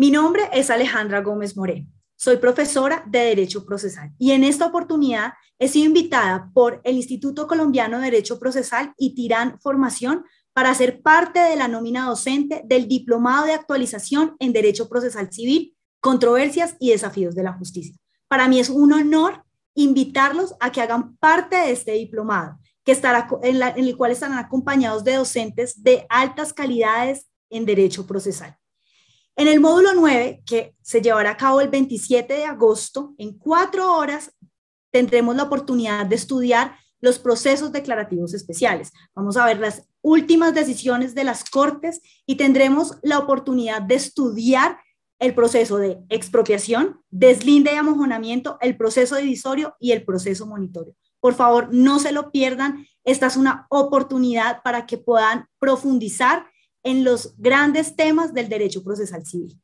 Mi nombre es Alejandra Gómez Moré. Soy profesora de Derecho Procesal y en esta oportunidad he sido invitada por el Instituto Colombiano de Derecho Procesal y Tirán Formación para ser parte de la nómina docente del Diplomado de Actualización en Derecho Procesal Civil, Controversias y Desafíos de la Justicia. Para mí es un honor invitarlos a que hagan parte de este diplomado, que estará en el cual estarán acompañados de docentes de altas calidades en Derecho Procesal. En el módulo 9, que se llevará a cabo el 27 de agosto, en cuatro horas tendremos la oportunidad de estudiar los procesos declarativos especiales. Vamos a ver las últimas decisiones de las Cortes y tendremos la oportunidad de estudiar el proceso de expropiación, deslinde y amojonamiento, el proceso divisorio y el proceso monitorio. Por favor, no se lo pierdan. Esta es una oportunidad para que puedan profundizar en los grandes temas del derecho procesal civil.